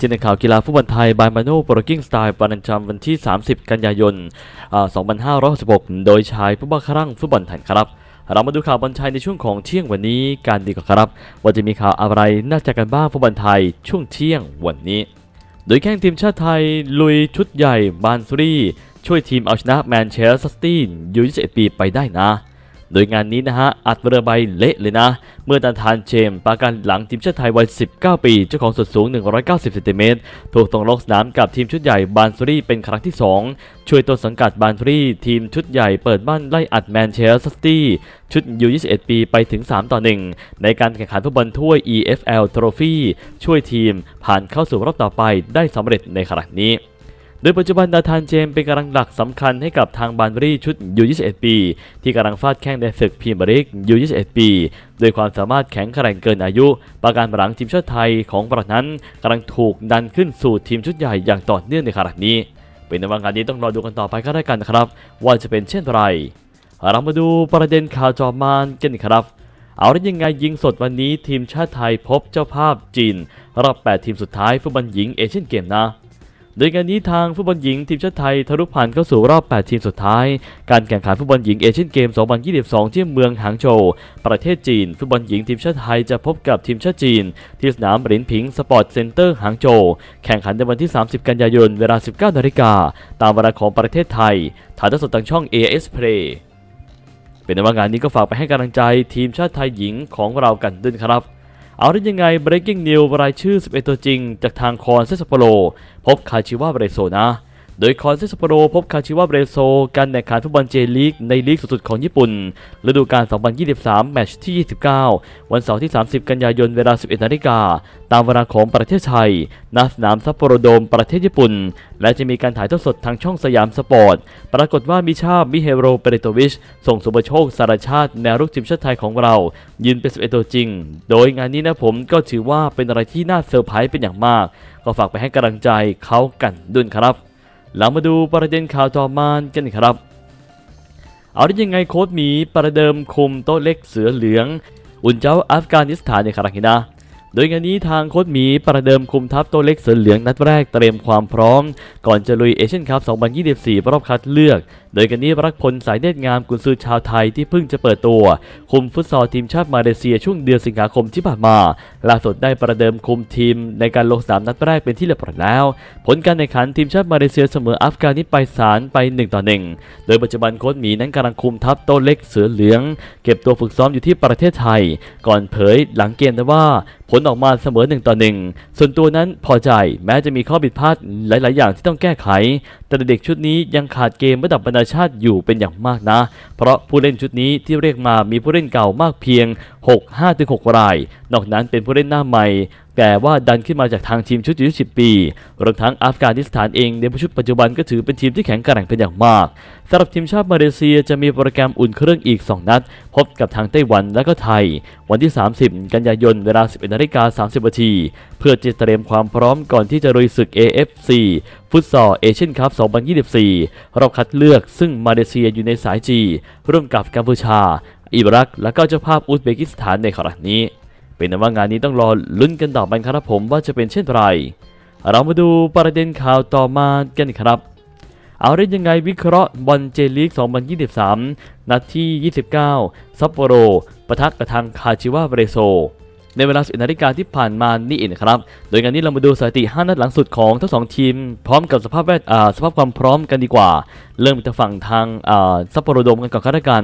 ที่นข่าวกีฬาฟุตบอลไทย บายมานูโปรกิ้ง สไตล์ประจำวันที่ 30 กันยายน 2566 โดย ชาย ผู้บังครั่งฟุตบอลไทย ครับ เรามาดู ข่าวบอลชายในช่วงของ เที่ยงวันนี้ การดี กว่า ครับ ว่าจะมี ข่าวอะไร น่าจะกัน บ้าง ฟุตบอลไทยช่วง เที่ยงวันนี้ โดย แข่งทีม ชาติไทย ลุยชุดใหญ่ บานซูรี ช่วยทีม เอาชนะแมนเชสเตอร์ซิตี้ยู21ปีไปได้นะโดยงานนี้นะฮะ อัดเอร์ใบเละเลยนะ เมื่อตาทานเชม ปาการหลังทีมชาติไทยวัย 19 ปี เจ้าของสุดสูง 190เซนติเมตรถูกส่งลงสนามกับทีมชุดใหญ่บานซูรีเป็นครั้งที่2ช่วยตัวสังกัดบานซูรีทีมชุดใหญ่เปิดบ้านไล่อัดแมนเชสเตอร์ซิตี้ชุดยู21ปีไปถึง 3 ต่อ 1 ในการแข่งขันฟุตบอลถ้วย EFL Trophy ช่วยทีมผ่านเข้าสู่รอบต่อไปได้สำเร็จในครั้งนี้โดยปัจจุบันดาธานเจม เป็นกำลังหลักสำคัญให้กับทางบานรีชุดยู21ปีที่กำลังฟาดแข้งในศึกพีมบริกยู21ปีโดยความสามารถแข็งแกร่งเกินอายุ ประการหลังทีมชาติไทยของประนั้นกำลังถูกดันขึ้นสู่ทีมชุดใหญ่อย่างต่อเนื่องในขณะนี้ เป็นในวันการนี้ต้องรอดูกันต่อไปก็ได้กันครับว่าจะเป็นเช่นไร เรามาดูประเด็นข่าวจอมานกันครับเอาได้ยังไงยิงสดวันนี้ทีมชาติไทยพบเจ้าภาพจีนรอบ8ทีมสุดท้ายฟุตบอลหญิงเอเชียนเกมนะโดยงานนี้ทาง ฟุตบอลหญิงทีมชาติไทยทะลุผ่านเข้าสู่รอบ 8 ทีมสุดท้ายการแข่งขันฟุตบอลหญิงเอเชียนเกม2022 ที่เมืองหางโจวประเทศจีน ฟุตบอลหญิงทีมชาติไทยจะพบกับทีมชาติจีน ที่สนามหลินผิงสปอร์ตเซ็นเตอร์หางโจวแข่งขันในวันที่ 30 กันยายนเวลา 19 นาฬิกา ตามเวลาของประเทศไทยถ่ายทอดสดทางช่อง AS Play เป็นวันงานนี้ก็ฝากไปให้กำลังใจทีมชาติไทยหญิงของเรากันด้วยครับเอาได้ยังไง breaking news รายชื่อ 11ตัวจริงจากทางคอนเซสโปโล พบคาชิวาเบรโซนะโดยคอนเซสโปโรพบคาชิวาเบรโซการแข่งขันฟุตบอลเจลีกในลีกสุดๆของญี่ปุ่น ฤดูกาล2023 แมตช์ที่ 29 วันเสาร์ที่ 30 กันยายนเวลา 11นาฬิกา ตามเวลาของประเทศไทยณสนามซัปโปโรโดมประเทศญี่ปุ่น และจะมีการถ่ายทอดสดทางช่องสยามสปอร์ต ปรากฏว่ามิชามิเฮโรเปเรโตวิช ส่งสุบโชคสารชาติแนวรุกทีมชาติไทยของเรา ยืนเป็นสเปตัวจริง โดยงานนี้นะผมก็ถือว่าเป็นอะไรที่น่าเซอร์ไพรส์เป็นอย่างมากก็ฝากไปให้กำลังใจเขากันด้วยครับเรามาดูประเด็นข่าวต่อมากันครับ เอาได้ยังไงโค้ดหมีประเดิมคุมโต๊ะเล็กเสือเหลือง อุ่นเจ้าอัฟกานิสถานในคาราฮินา โดยงานนี้ทางโค้ดหมีประเดิมคุมทัพตัวเล็กเสือเหลืองนัดแรกเตรียมความพร้อม ก่อนจะลุยเอเชียนคัพ2024รอบคัดเลือกโดยกันนี้รักพลสายเนตรงามกุนซือชาวไทยที่เพิ่งจะเปิดตัวคุมฟุตซอลทีมชาติมาเลเซียช่วงเดือนสิงหาคมที่ผ่านมา ล่าสุดได้ประเดิมคุมทีมในการลงสนามนัดแรกเป็นที่เรียบร้อยแล้ว ผลการแข่งขันทีมชาติมาเลเซียเสมออัฟกานิสถานไป1ต่อ1โดยปัจจุบันโค้ชหมีนั้นกำลังคุมทัพโตเล็กเสือเหลือง เก็บตัวฝึกซ้อมอยู่ที่ประเทศไทย ก่อนเผย หลังเกมว่าผลออกมาเสมอ1ต่อ1ส่วนตัวนั้นพอใจแม้จะมีข้อผิดพลาดหลาย ๆ อย่าง ที่ต้องแก้ไขแต่เด็กชุดนี้ยังขาดเกมระดับบรรดาชาติอยู่เป็นอย่างมากนะ เพราะผู้เล่นชุดนี้ที่เรียกมา มีผู้เล่นเก่ามากเพียง 6-5-6ราย นอกนั้นเป็นผู้เล่นหน้าใหม่แต่ว่าดันขึ้นมาจากทางทีมชุดอายุ10ปีรวมทั้งอัฟกานิสถานเอง ในชุดปัจจุบันก็ถือเป็นทีมที่แข็งแกร่งเป็นอย่างมาก สำหรับทีมชาติมาเลเซีย จะมีโปรแกรมอุ่นเครื่องอีก 2 นัด พบกับทางไต้หวันและก็ไทย วันที่ 30 กันยายน เวลา 11นาฬิกา 30นาที เพื่อจเตรียมความพร้อมก่อนที่จะลุยศึก AFC ฟุตซอลเอเชียนคัพ2024 รอบคัดเลือกซึ่งมาเลเซียอยู่ในสายจีร่วมกับกัมพูชา อิรัก และก็เจ้าภาพอุซเบกิสถานในครั้งนี้เป็นว่างานนี้ต้องรอลุ้นกันต่อไปครับผมว่าจะเป็นเช่นไร เรามาดูประเด็นข่าวต่อมากันครับ เอาเรื่องยังไงวิเคราะห์บอลเจลีก 2023 นัดที่ 29 ซัปโปโรปะทักกระทางคาชิวาเบรโซ ในเวลาสินาฬิกาที่ผ่านมานี่เองครับ โดยงานนี้เรามาดูสถิติ 5 นัดหลังสุดของทั้งสองทีม พร้อมกับสภาพแวดสภาพความพร้อมกันดีกว่า เริ่มจากฝั่งทางซัปโปโรโดมกันก่อนครับกัน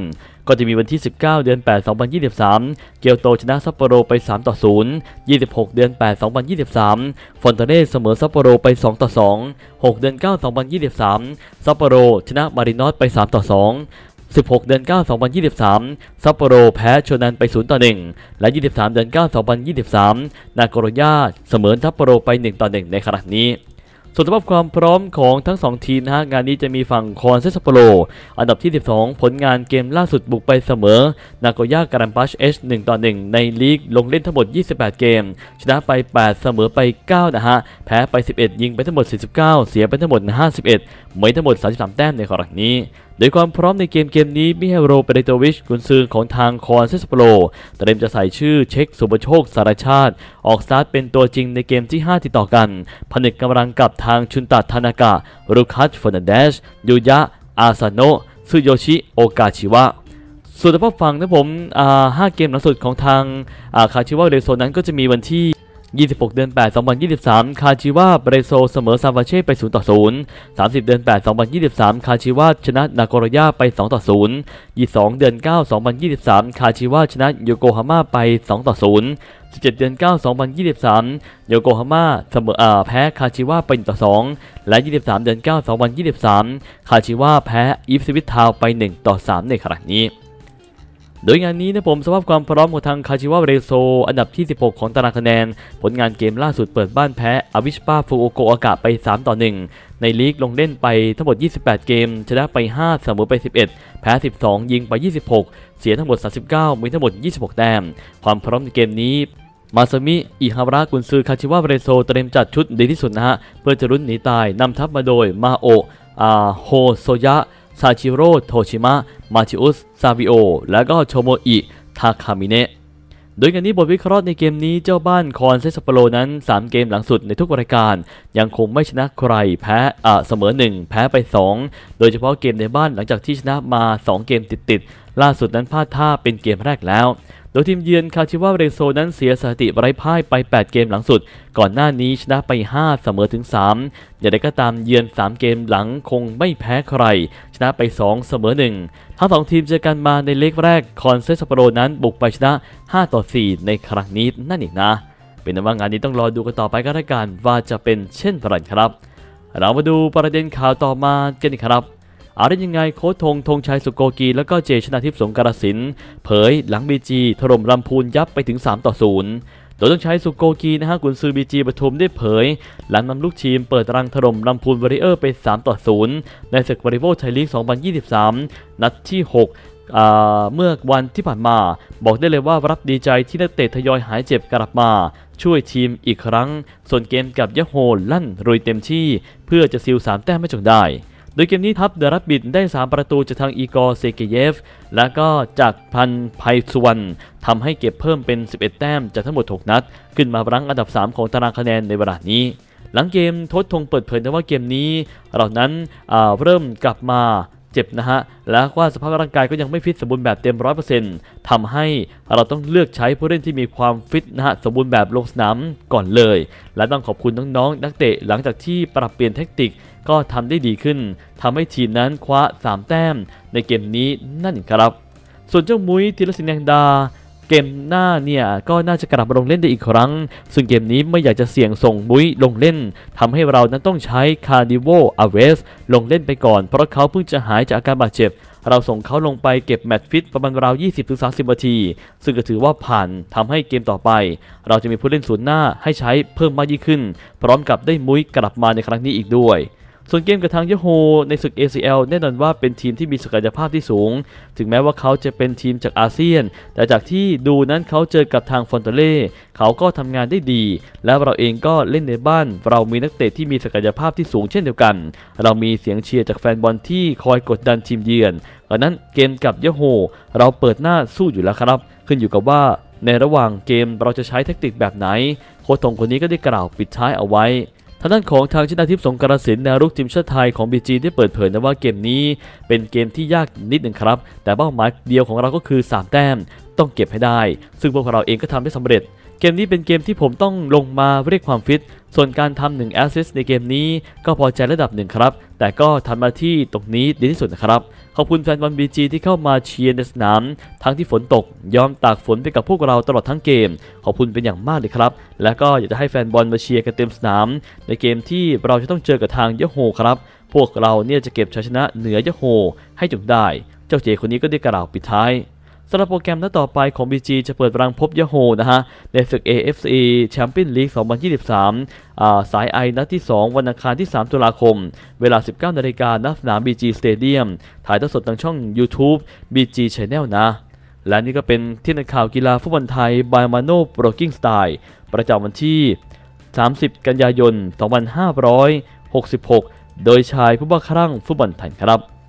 ก็จะมีวันที่ 19 เดือน8 2023 เกียวโตชนะซัปโปโรไป3ต่อ0 26 เดือน 8 2023 ฟอนเตเนสเสมอซัปโปโรไป2ต่อ2 6 เดือน9 2023 ซัปโปโรชนะมารินอสไป3ต่อ2 16 เดือน 9 2023 ซัปโปโรแพ้ชนันไป0ต่อ1และ 23 เดือน9 2023 นาโกโรย่าเสมอซัปโปโรไป1ต่อ1ในขณะนี้ส่วนสภาพความพร้อมของทั้ง 2 ทีมนะฮะงานนี้จะมีฝั่งคอนเซสโปโรอันดับที่ 12 ผลงานเกมล่าสุดบุกไปเสมอนาโกย่าการันปัชเอช1ต่อ1ในลีกลงเล่นทั้งหมด 28 เกม ชนะไป 8 เสมอไป9นะฮะแพ้ไป 11 ยิงไปทั้งหมด 49 เสียไปทั้งหมด 51เหมยทั้งหมด 33 แต้มในครั้งนี้ดยความพร้อมในเกมเกมนี้มิเฮโร เปเดโตวิช กุนซือของทาง คอนเซสโปโลเตรียมจะใส่ชื่อเช็ค สุบโชคสารชาติ ออกสตาร์ทเป็นตัวจริงในเกมที่ 5 ติดต่อกันผนึกกำลังกับทางชุนตัดธานากะรุคัสฟอนเดชยูยะ อาซาโนซึโยชิ โอกาชิวะส่วนทาพฝั่งนะผมห้าเกมหลังสุดของทางคาชิวะเรโซนั้นก็จะมีวันที่26 เดือน8 2023 คาชิวาเบรโซเสมอซาวาเช่ไป0ต่อ0 30 เดือน8 2023 คาชิวาชนะนากรยาไป2ต่อ0 22เดือน9 2023 คาชิวาชนะโยโกฮาม่าไป2ต่อ0 17เดือน9 2023โยโกฮาม่าเสมออ่าแพ้คาชิวาไป1ต่อ2และ 23เดือน9 2023 คาชิวาแพ้อีฟสวิตทาว ไป1ต่อ3ในครั้งนี้โดยงานนี้นะผมสภาพความพร้อมของทางคาชิวะเรโซ อันดับที่ 16 ของตารางคะแนน ผลงานเกมล่าสุดเปิดบ้านแพ้อวิชปาฟูโอโกอากะไป3 ต่อ 1 ในลีกลงเล่นไปทั้งหมด 28 เกมชนะไป 5 เสมอไป 11 แพ้ 12 ยิงไป 26 เสียทั้งหมด 39 มีทั้งหมด 26 แต้มความพร้อมในเกมนี้ มาซามิอิฮาระกุนซือคาชิวะเรโซ เตรียมจัดชุดดีที่สุดนะฮะเพื่อจะรุนหนีตายนำทัพมาโดยมาโออาโฮโซยะซาชิโร่ โทชิมะ มาชิอุส ซาวิโอ และก็โชโมอิ ทาคามิเนะโดยกันนี้บทวิเคราะห์ในเกมนี้เจ้าบ้านคอนเซสปโรนั้น 3 เกมหลังสุดในทุกรายการยังคงไม่ชนะใครแพ้เสมอ 1 แพ้ไป 2 โดยเฉพาะเกมในบ้านหลังจากที่ชนะมา 2 เกมติดติดล่าสุดนั้นพลาดท่าเป็นเกมแรกแล้ว โดยทีมเยือนคาชิวาเรโซนั้นเสียสติไร้พ่ายไป 8 เกมหลังสุด ก่อนหน้านี้ชนะไป 5 เสมอถึง 3 อย่างไรก็ตามเยือน3 เกมหลังคงไม่แพ้ใคร ชนะไป 2 เสมอ1ทั้ง2ทีมเจอกันมาในเลกแรก คอนเซสัปโรนั้นบุกไปชนะ 5 ต่อ 4 ในครั้งนี้นั่นเองนะ เป็นว่างานนี้ต้องรอดูกันต่อไปก็แล้วกันว่าจะเป็นเช่นไรครับ เรามาดูประเด็นข่าวต่อมากันครับอาไรยังไงโค้ชทงธงชัยสุโกกี และก็เจชนาทิพย์สงกรสินเผยหลังบีจีถล่มลำพูนยับไปถึง 3 ต่อ0โดยต้องใช้สุโกกีนะฮะกุนซือบีจีปทุมได้เผย หลังนำลูกทีมเปิดรังถล่มลำพูนวอริเออร์ไป 3 ต่อ0ในศึกวอริโวไทยลีก 2023 นัดที่6เมื่อวันที่ผ่านมา บอกได้เลยว่ารับดีใจที่นักเตะทยอยหายเจ็บกลับมา ช่วยทีมอีกครั้ง ส่วนเกมกับยะโฮลั่นรุยเต็มที่เพื่อจะซิล3แต้มไม่จงได้โดยเกมนี้ทัพเดรับบิดได้ 3 ประตูจากทางอีกอร์เซเกเยฟและก็จากพันไพสุวรรณทำให้เก็บเพิ่มเป็น 11 แต้มจากทั้งหมด 6 นัด ขึ้นมารั้งอันดับ 3 ของตารางคะแนนในเวลานี้ หลังเกมทศทงเปิดเผยได้ว่าเกมนี้เรานั้นเริ่มกลับมาเจ็บนะฮะ และว่าสภาพร่างกายก็ยังไม่ฟิตสมบูรณ์แบบเต็มร้อยเปอร์เซ็นต์ทำให้เราต้องเลือกใช้ผู้เล่นที่มีความฟิตนะฮะสมบูรณ์แบบลงสนามก่อนเลย และต้องขอบคุณน้องๆนักเตะหลังจากที่ปรับเปลี่ยนเทคนิคก็ทำได้ดีขึ้นทำให้ทีมนั้นคว้า3แต้ม ในเกมนี้นั่นครับ ส่วนเจ้ามุ้ยธีรศิลป์แดงดา เกมหน้าเนี่ย ก็น่าจะกลับมาลงเล่นได้อีกครั้ง ซึ่งเกมนี้ไม่อยากจะเสี่ยงส่งมุ้ยลงเล่น ทำให้เรานั้นต้องใช้คาร์ดิโวอาเวสลงเล่นไปก่อน เพราะเขาเพิ่งจะหายจากอาการบาดเจ็บ เราส่งเขาลงไปเก็บแมตช์ฟิตประมาณราว 20-30นาที ซึ่งก็ถือว่าผ่านทำให้เกมต่อไป เราจะมีผู้เล่นศูนย์หน้าให้ใช้เพิ่มมากยิ่งขึ้น พร้อมกับได้มุ้ยกลับมาในครั้งนี้อีกด้วยส่วนเกม กับทางยโฮในศึก ACL แน่นอนว่าเป็นทีมที่มีศักยภาพที่สูง ถึงแม้ว่าเขาจะเป็นทีมจากอาเซียน แต่จากที่ดูนั้นเขาเจอกับทางฟอนเตเล่เขาก็ทำงานได้ดี และเราเองก็เล่นในบ้านเรามีนักเตะที่มีศักยภาพที่สูง เช่นเดียวกัน เรามีเสียงเชียร์จากแฟนบอลที่ คอยกดดันทีมเยือนดังนั้นเกมกับยโฮเราเปิดหน้าสู้อยู่แล้วครับ ขึ้นอยู่กับว่าในระหว่างเกมเราจะใช้แทคนิคแบบไหนโค้ชทงคนนี้ก็ได้กล่าวปิดท้ายเอาไว้ทางด้านของทางชินาทิพย์สงกรสินแนวรุกทีมชาติไทยของบีจีได้เปิดเผยนะว่าเกมนี้เป็นเกมที่ยากนิดหนึ่งครับ แต่เป้าหมายเดียวของเราก็คือ 3 แต้มต้องเก็บให้ได้ ซึ่งพวกเราเองก็ทำได้สำเร็จเกมนี้เป็นเกมที่ผมต้องลงมาเรียกความฟิต ส่วนการทำหนึ่งแอสซิสในเกมนี้ก็พอใจระดับหนึ่งครับ แต่ก็ทำมาที่ตรงนี้ดีที่สุดนะครับ ขอบคุณแฟนบอลบีจีที่เข้ามาเชียร์ในสนาม ทั้งที่ฝนตก ยอมตากฝนไปกับพวกเราตลอดทั้งเกม ขอบคุณเป็นอย่างมากเลยครับ และก็อยากจะให้แฟนบอลมาเชียร์กันเต็มสนามในเกมที่เราจะต้องเจอกับทางยโฮครับ พวกเราเนี่ยจะเก็บชัยชนะเหนือยโฮให้จงได้ เจ้าเจคนนี้ก็ได้กล่าวปิดท้ายสำหรับโปรแกรมนัดต่อไปของ BG จะเปิดรังพบยะโฮนะฮะ ในศึก AFC Champions League 2023 สายไอนัดที่ 2 วันอังคารที่ 3 ตุลาคม เวลา 19นาฬิกาณสนาม BG Stadium ถ่ายทอดสดทางช่อง YouTube BG Channel นะ และนี่ก็เป็นที่นักข่าวกีฬาฟุตบอลไทยบายมาโน่โปรกิ้งสไตล์ประจำวันที่ 30 กันยายน 2566 โดยชายผู้บ้าคลั่งฟุตบอลไทยครับ